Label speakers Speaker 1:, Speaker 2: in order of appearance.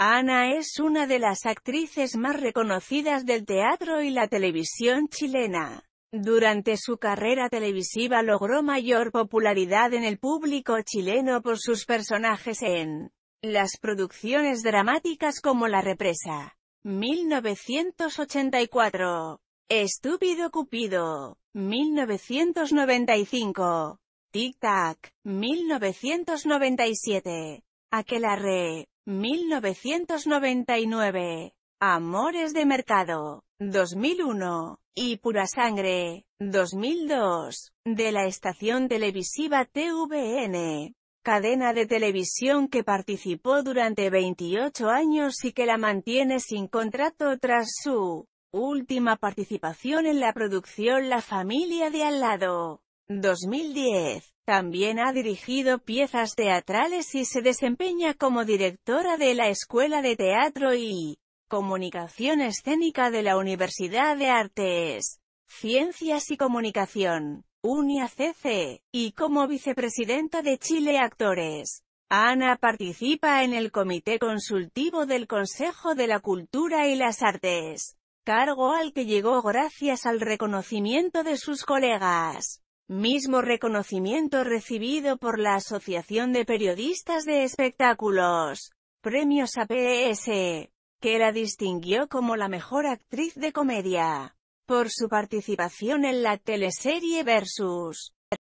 Speaker 1: Ana es una de las actrices más reconocidas del teatro y la televisión chilena. Durante su carrera televisiva logró mayor popularidad en el público chileno por sus personajes en las producciones dramáticas como La Represa, 1984, Estúpido Cupido, 1995, Tic Tac, 1997, Aquelarre, 1999. Amores de Mercado, 2001. Y Pura Sangre, 2002. De la estación televisiva TVN. Cadena de televisión que participó durante 28 años y que la mantiene sin contrato tras su última participación en la producción La familia de al lado. 2010. También ha dirigido piezas teatrales y se desempeña como directora de la Escuela de Teatro y Comunicación Escénica de la Universidad de Artes, Ciencias y Comunicación, UNIACC, y como vicepresidenta de Chile Actores. Ana participa en el Comité Consultivo del Consejo de la Cultura y las Artes, cargo al que llegó gracias al reconocimiento de sus colegas. Mismo reconocimiento recibido por la Asociación de Periodistas de Espectáculos, Premios APS, e que la distinguió como la mejor actriz de comedia, por su participación en la teleserie Versus.